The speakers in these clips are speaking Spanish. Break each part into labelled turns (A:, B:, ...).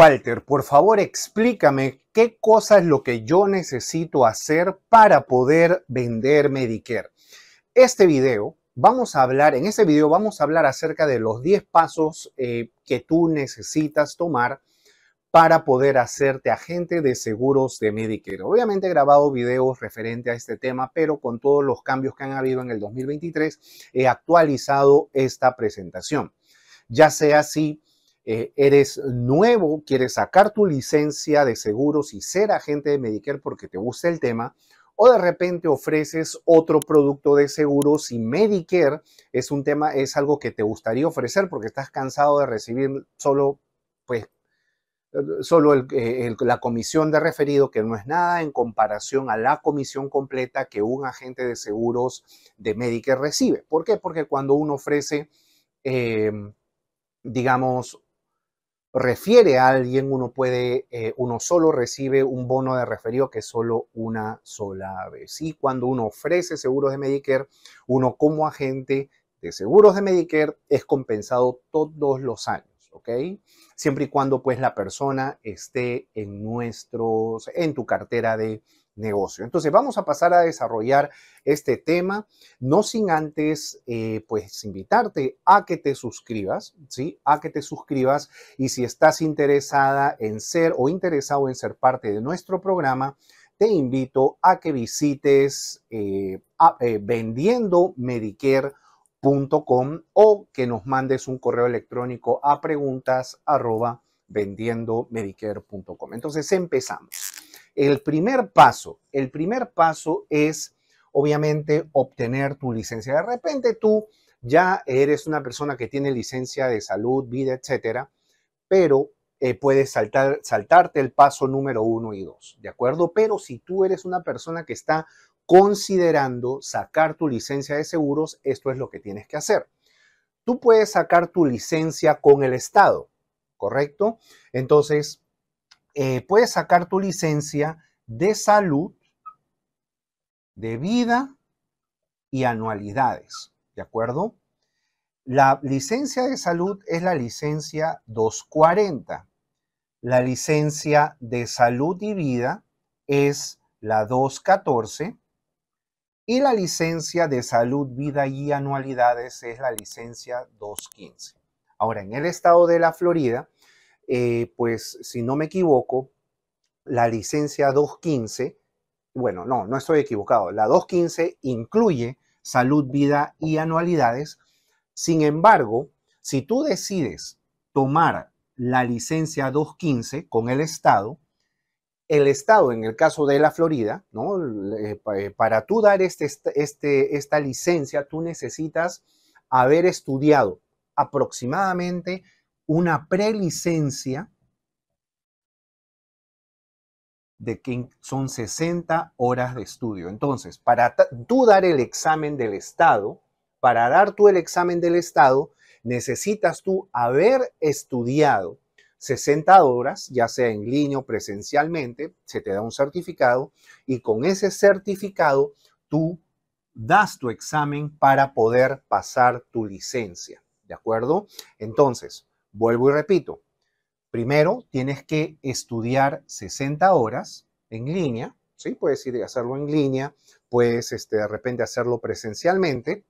A: Walter, por favor explícame qué cosa es lo que yo necesito hacer para poder vender Medicare. Este video vamos a hablar, en este video vamos a hablar acerca de los 10 pasos eh, que tú necesitas tomar para poder hacerte agente de seguros de Medicare. Obviamente he grabado videos referente a este tema, pero con todos los cambios que han habido en el 2023, he actualizado esta presentación. Ya sea así. Eh, eres nuevo, quieres sacar tu licencia de seguros y ser agente de Medicare porque te gusta el tema, o de repente ofreces otro producto de seguros y Medicare es un tema, es algo que te gustaría ofrecer porque estás cansado de recibir solo, pues, solo eh, la comisión de referido, que no es nada en comparación a la comisión completa que un agente de seguros de Medicare recibe. ¿Por qué? Porque cuando uno ofrece, eh, digamos, refiere a alguien, uno puede, eh, uno solo recibe un bono de referido que es solo una sola vez. Y cuando uno ofrece seguros de Medicare, uno como agente de seguros de Medicare es compensado todos los años, ¿ok? Siempre y cuando pues la persona esté en nuestros, en tu cartera de negocio. Entonces vamos a pasar a desarrollar este tema, no sin antes eh, pues invitarte a que te suscribas, ¿sí? A que te suscribas y si estás interesada en ser o interesado en ser parte de nuestro programa, te invito a que visites eh, eh, vendiendo Medicare. o que nos mandes un correo electrónico a preguntas arroba Entonces empezamos. El primer paso, el primer paso es obviamente obtener tu licencia. De repente tú ya eres una persona que tiene licencia de salud, vida, etcétera, pero eh, puedes saltar, saltarte el paso número uno y dos, ¿de acuerdo? Pero si tú eres una persona que está considerando sacar tu licencia de seguros, esto es lo que tienes que hacer. Tú puedes sacar tu licencia con el Estado, ¿correcto? Entonces, eh, puedes sacar tu licencia de salud, de vida y anualidades, ¿de acuerdo? La licencia de salud es la licencia 240. La licencia de salud y vida es la 214. Y la licencia de salud, vida y anualidades es la licencia 215. Ahora, en el estado de la Florida, eh, pues si no me equivoco, la licencia 215, bueno, no, no estoy equivocado, la 215 incluye salud, vida y anualidades. Sin embargo, si tú decides tomar la licencia 215 con el Estado, el Estado, en el caso de la Florida, ¿no? Eh, para tú dar este, este, este, esta licencia, tú necesitas haber estudiado aproximadamente una prelicencia de que son 60 horas de estudio. Entonces, para tú dar el examen del Estado, para dar tú el examen del Estado, necesitas tú haber estudiado 60 horas, ya sea en línea o presencialmente, se te da un certificado y con ese certificado tú das tu examen para poder pasar tu licencia, ¿de acuerdo? Entonces, Vuelvo y repito, primero tienes que estudiar 60 horas en línea, ¿sí? Puedes ir a hacerlo en línea, puedes este, de repente hacerlo presencialmente.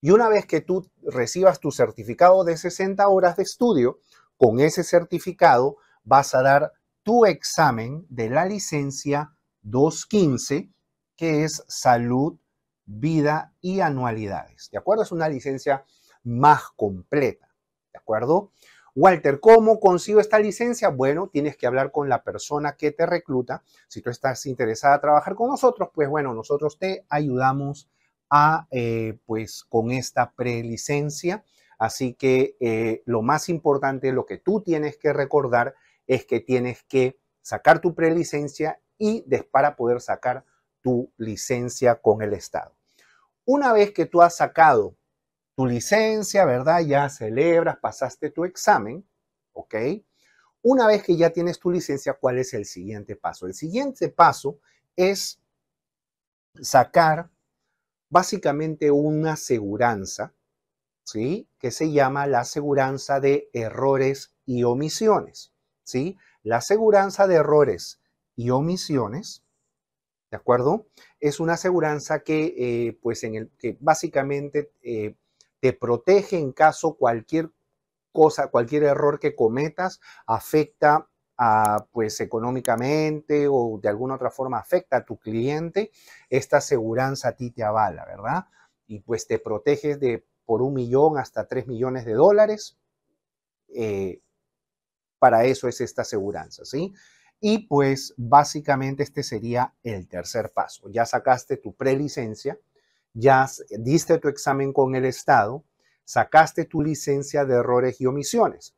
A: Y una vez que tú recibas tu certificado de 60 horas de estudio, con ese certificado vas a dar tu examen de la licencia 215, que es salud, vida y anualidades. ¿De acuerdo? Es una licencia más completa. ¿De acuerdo? Walter, ¿cómo consigo esta licencia? Bueno, tienes que hablar con la persona que te recluta. Si tú estás interesada a trabajar con nosotros, pues bueno, nosotros te ayudamos a, eh, pues, con esta prelicencia. Así que eh, lo más importante, lo que tú tienes que recordar es que tienes que sacar tu prelicencia y para poder sacar tu licencia con el Estado. Una vez que tú has sacado tu licencia, ¿verdad? Ya celebras, pasaste tu examen, ¿ok? Una vez que ya tienes tu licencia, ¿cuál es el siguiente paso? El siguiente paso es sacar básicamente una aseguranza, ¿sí? Que se llama la aseguranza de errores y omisiones, ¿sí? La aseguranza de errores y omisiones, ¿de acuerdo? Es una aseguranza que, eh, pues, en el que básicamente eh, te protege en caso cualquier cosa, cualquier error que cometas afecta a, pues económicamente o de alguna otra forma afecta a tu cliente, esta aseguranza a ti te avala, ¿verdad? Y pues te proteges de por un millón hasta tres millones de dólares. Eh, para eso es esta aseguranza, ¿sí? Y pues básicamente este sería el tercer paso. Ya sacaste tu prelicencia, ya diste tu examen con el Estado, sacaste tu licencia de errores y omisiones.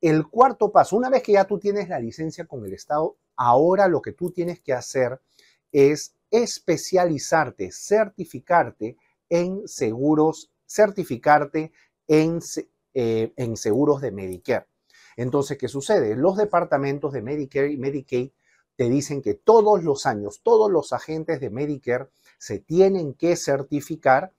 A: El cuarto paso, una vez que ya tú tienes la licencia con el Estado, ahora lo que tú tienes que hacer es especializarte, certificarte en seguros, certificarte en, eh, seguros de Medicare. Entonces, ¿qué sucede? Los departamentos de Medicare y Medicaid te dicen que todos los años, todos los agentes de Medicare se tienen que certificar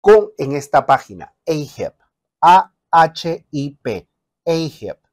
A: con, en esta página, AHIP, e A-H-I-P, AHIP, e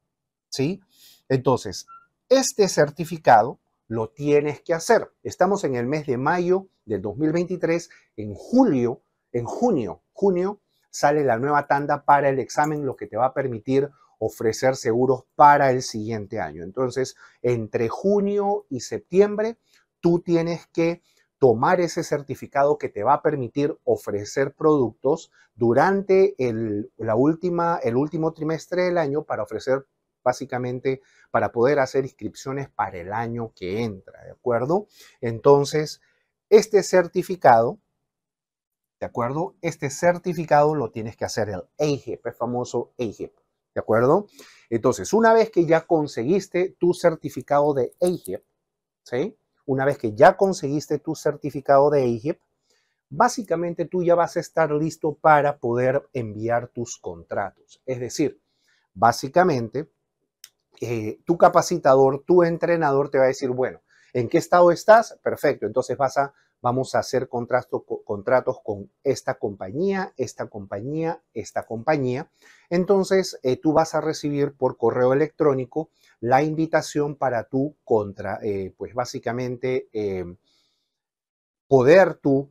A: ¿sí? Entonces, este certificado lo tienes que hacer. Estamos en el mes de mayo del 2023, en julio, en junio, junio sale la nueva tanda para el examen, lo que te va a permitir ofrecer seguros para el siguiente año. Entonces, entre junio y septiembre, tú tienes que tomar ese certificado que te va a permitir ofrecer productos durante el, la última, el último trimestre del año para ofrecer básicamente para poder hacer inscripciones para el año que entra, ¿de acuerdo? Entonces, este certificado, ¿de acuerdo? Este certificado lo tienes que hacer el EIGEP, el famoso eje ¿de acuerdo? Entonces, una vez que ya conseguiste tu certificado de eje ¿sí? una vez que ya conseguiste tu certificado de EGIP, básicamente tú ya vas a estar listo para poder enviar tus contratos. Es decir, básicamente, eh, tu capacitador, tu entrenador te va a decir, bueno, ¿en qué estado estás? Perfecto, entonces vas a vamos a hacer contratos con esta compañía, esta compañía, esta compañía. Entonces, eh, tú vas a recibir por correo electrónico la invitación para tu contra, eh, pues básicamente, em, poder tú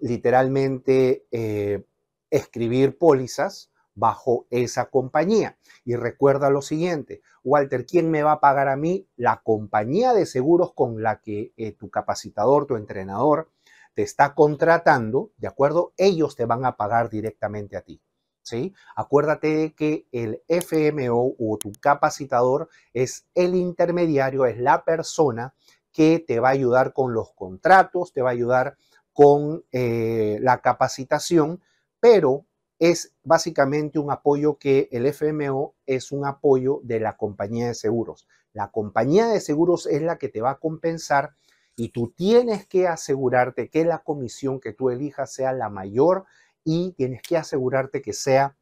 A: literalmente eh, escribir pólizas bajo esa compañía. Y recuerda lo siguiente, Walter, ¿quién me va a pagar a mí? La compañía de seguros con la que eh, tu capacitador, tu entrenador, te está contratando, ¿de acuerdo? Ellos te van a pagar directamente a ti. ¿Sí? Acuérdate de que el FMO o tu capacitador es el intermediario, es la persona que te va a ayudar con los contratos, te va a ayudar con eh, la capacitación, pero es básicamente un apoyo que el FMO es un apoyo de la compañía de seguros. La compañía de seguros es la que te va a compensar y tú tienes que asegurarte que la comisión que tú elijas sea la mayor y tienes que asegurarte que sea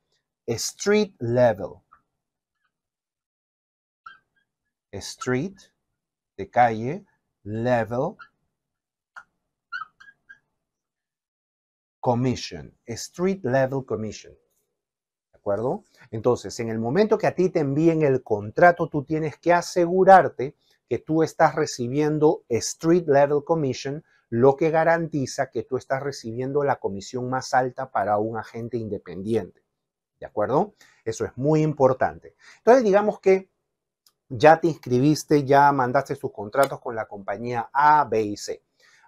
A: street level. Street de calle, level Commission, Street Level Commission. ¿De acuerdo? Entonces, en el momento que a ti te envíen el contrato, tú tienes que asegurarte que tú estás recibiendo Street Level Commission, lo que garantiza que tú estás recibiendo la comisión más alta para un agente independiente. ¿De acuerdo? Eso es muy importante. Entonces, digamos que ya te inscribiste, ya mandaste tus contratos con la compañía A, B y C.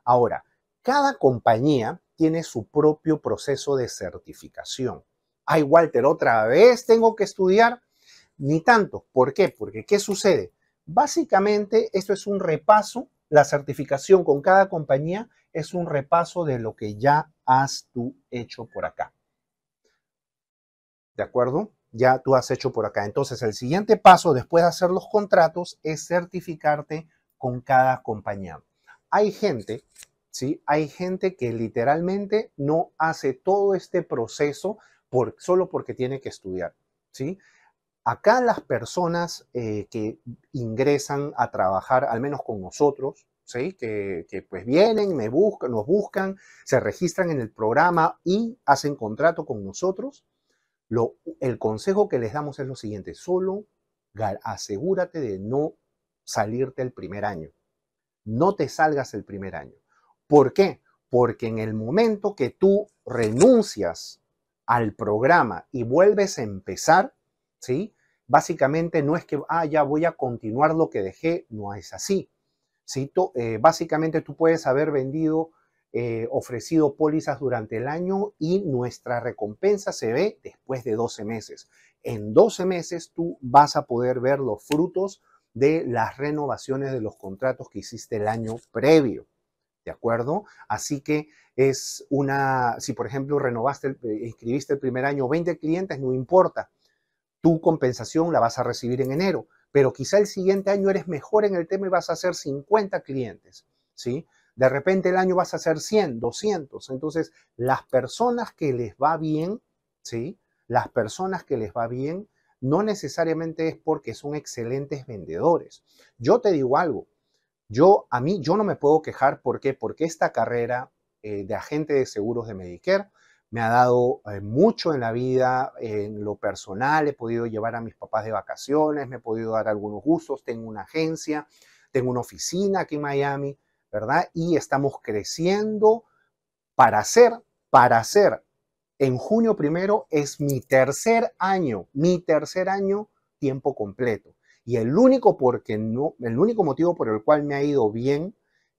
A: Ahora, cada compañía tiene su propio proceso de certificación. Ay, Walter, otra vez tengo que estudiar. Ni tanto. ¿Por qué? Porque ¿qué sucede? Básicamente, esto es un repaso. La certificación con cada compañía es un repaso de lo que ya has tú hecho por acá. ¿De acuerdo? Ya tú has hecho por acá. Entonces, el siguiente paso después de hacer los contratos es certificarte con cada compañía. Hay gente hay gente que literalmente no hace todo este proceso solo porque tiene que estudiar, ¿sí? Acá las personas eh, que ingresan a trabajar, al menos con nosotros, ¿sí? Que, pues vienen, me buscan, nos buscan, se registran en el programa y hacen contrato con nosotros, el consejo que les damos es lo siguiente, solo asegúrate de no salirte el primer año, no te salgas el primer año. ¿Por qué? Porque en el momento que tú renuncias al programa y vuelves a empezar, ¿sí? Básicamente no es que, ah, ya voy a continuar lo que dejé, no es así. Eh, básicamente tú puedes haber vendido, eh, ofrecido pólizas durante el año y nuestra recompensa se ve después de 12 meses. En 12 meses tú vas a poder ver los frutos de las renovaciones de los contratos que hiciste el año previo. ¿de acuerdo? Así que es una, si por ejemplo renovaste, eh, inscribiste el primer año 20 clientes, no importa, tu compensación la vas a recibir en enero, pero quizá el siguiente año eres mejor en el tema y vas a hacer 50 clientes, ¿sí? De repente el año vas a hacer 100, 200. Entonces, las personas que les va bien, ¿sí? Las personas que les va bien, no necesariamente es porque son excelentes vendedores. Yo te digo algo, yo, a mí, yo no me puedo quejar. ¿Por qué? Porque esta carrera eh, de agente de seguros de Medicare me ha dado eh, mucho en la vida, en lo personal. He podido llevar a mis papás de vacaciones, me he podido dar algunos gustos. Tengo una agencia, tengo una oficina aquí en Miami, ¿verdad? Y estamos creciendo para hacer, para hacer. En junio primero es mi tercer año, mi tercer año tiempo completo. Y el único, porque no, el único motivo por el cual me ha ido bien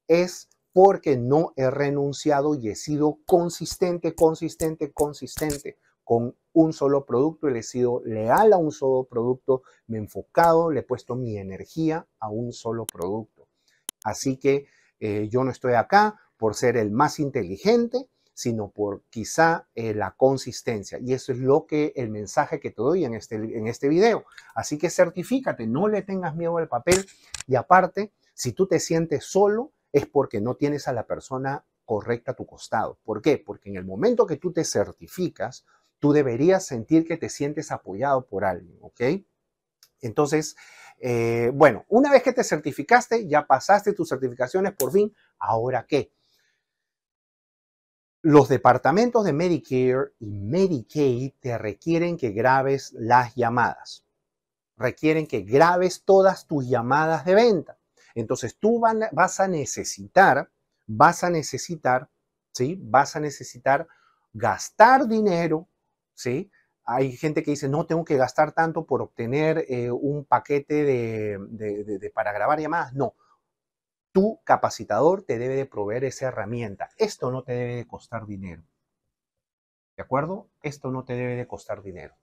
A: es porque no he renunciado y he sido consistente, consistente, consistente con un solo producto y le he sido leal a un solo producto, me he enfocado, le he puesto mi energía a un solo producto. Así que eh, yo no estoy acá por ser el más inteligente, sino por quizá eh, la consistencia. Y eso es lo que el mensaje que te doy en este, en este video. Así que certifícate, no le tengas miedo al papel. Y aparte, si tú te sientes solo, es porque no tienes a la persona correcta a tu costado. ¿Por qué? Porque en el momento que tú te certificas, tú deberías sentir que te sientes apoyado por alguien, ¿ok? Entonces, eh, bueno, una vez que te certificaste, ya pasaste tus certificaciones por fin, ¿ahora qué? Los departamentos de Medicare y Medicaid te requieren que grabes las llamadas. Requieren que grabes todas tus llamadas de venta. Entonces tú vas a necesitar, vas a necesitar, ¿sí? Vas a necesitar gastar dinero, ¿sí? Hay gente que dice, no tengo que gastar tanto por obtener eh, un paquete de, para grabar llamadas. No, tu capacitador te debe de proveer esa herramienta. Esto no te debe de costar dinero. ¿De acuerdo? Esto no te debe de costar dinero.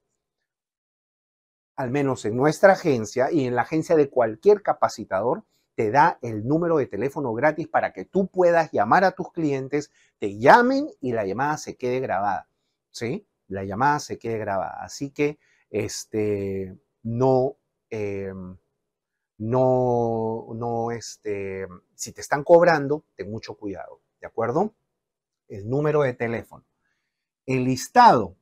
A: Al menos en nuestra agencia y en la agencia de cualquier capacitador, te da el número de teléfono gratis para que tú puedas llamar a tus clientes, te llamen y la llamada se quede grabada. ¿Sí? La llamada se quede grabada. Así que, este, no, em, no, no, este, si te están cobrando, ten mucho cuidado, ¿de acuerdo? El número de teléfono. El listado,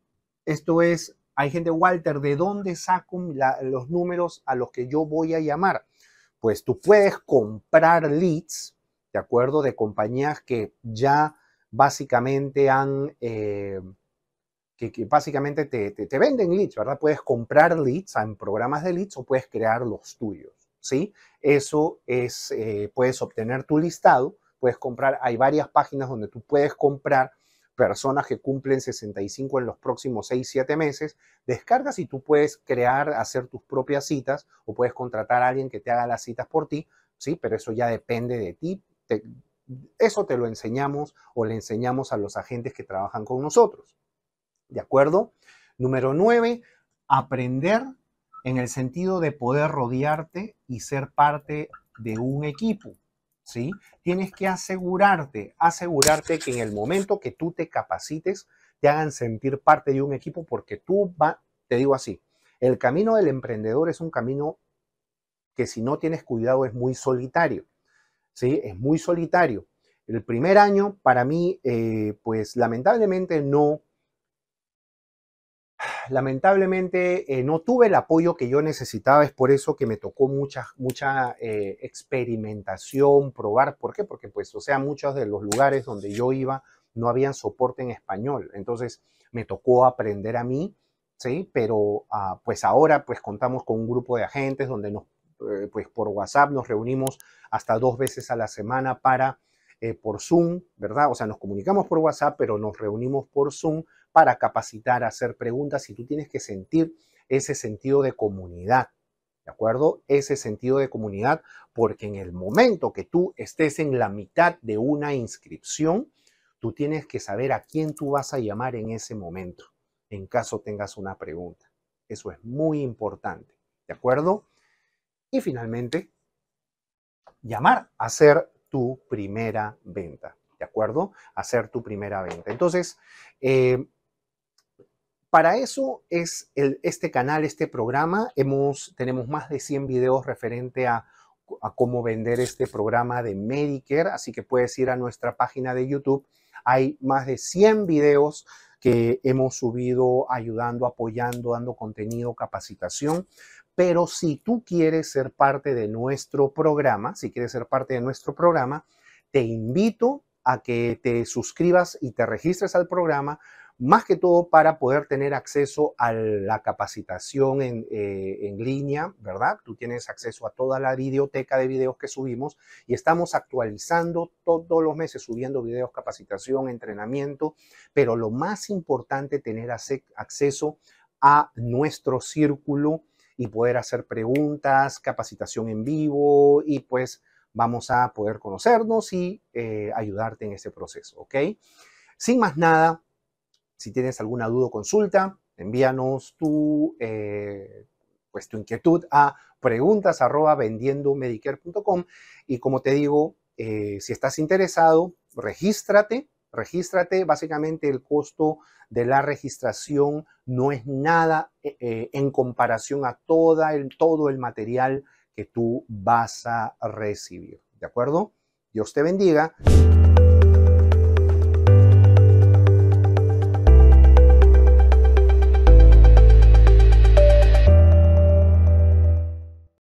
A: esto es, hay gente, Walter, ¿de dónde saco los números a los que yo voy a llamar? Pues tú puedes comprar leads, ¿de acuerdo? De compañías que ya básicamente han... Eh, que, básicamente te, te, venden leads, ¿verdad? Puedes comprar leads en programas de leads o puedes crear los tuyos. ¿sí? Eso es, eh, puedes obtener tu listado, puedes comprar, hay varias páginas donde tú puedes comprar personas que cumplen 65 en los próximos 6, 7 meses, descargas y tú puedes crear, hacer tus propias citas o puedes contratar a alguien que te haga las citas por ti, ¿sí? Pero eso ya depende de ti. eso te lo enseñamos o le enseñamos a los agentes que trabajan con nosotros. ¿De acuerdo? Número 9, aprender en el sentido de poder rodearte y ser parte de un equipo. ¿sí? Tienes que asegurarte, asegurarte que en el momento que tú te capacites, te hagan sentir parte de un equipo porque tú vas, te digo así, el camino del emprendedor es un camino que si no tienes cuidado es muy solitario, ¿sí? Es muy solitario. El primer año para mí, eh, pues lamentablemente no, lamentablemente eh, no tuve el apoyo que yo necesitaba, es por eso que me tocó mucha, mucha eh, experimentación, probar. ¿Por qué? Porque, pues, o sea, muchos de los lugares donde yo iba no habían soporte en español. Entonces, me tocó aprender a mí, ¿sí? Pero, ah, pues, ahora, pues, contamos con un grupo de agentes donde nos, eh, pues, por WhatsApp nos reunimos hasta dos veces a la semana para, por Zoom, ¿verdad? O sea, nos comunicamos por WhatsApp, pero nos reunimos por Zoom para capacitar, a hacer preguntas y tú tienes que sentir ese sentido de comunidad, ¿de acuerdo? Ese sentido de comunidad, porque en el momento que tú estés en la mitad de una inscripción, tú tienes que saber a quién tú vas a llamar en ese momento, en caso tengas una pregunta. Eso es muy importante, ¿de acuerdo? Y finalmente, llamar, a hacer tu primera venta, ¿de acuerdo? Hacer tu primera venta. Entonces, eh, para eso es este canal, este programa. tenemos más de 100 videos referente a, a cómo vender este programa de Medicare, así que puedes ir a nuestra página de YouTube. Hay más de 100 videos que hemos subido ayudando, apoyando, dando contenido, capacitación. Pero si tú quieres ser parte de nuestro programa, si quieres ser parte de nuestro programa, te invito a que te suscribas y te registres al programa más que todo para poder tener acceso a la capacitación en, eh, línea, ¿verdad? Tú tienes acceso a toda la biblioteca de videos que subimos y estamos actualizando todos los meses, subiendo videos, capacitación, entrenamiento, pero lo más importante, tener acceso a nuestro círculo y poder hacer preguntas, capacitación en vivo y pues vamos a poder conocernos y eh, ayudarte en ese proceso, ¿ok? Sin más nada, si tienes alguna duda o consulta, envíanos tu, eh, pues, inquietud a preguntas y como te digo, eh, si estás interesado, regístrate, regístrate, básicamente el costo de la registración no es nada eh, en comparación a todo el material que tú vas a recibir, ¿de acuerdo? Dios te bendiga.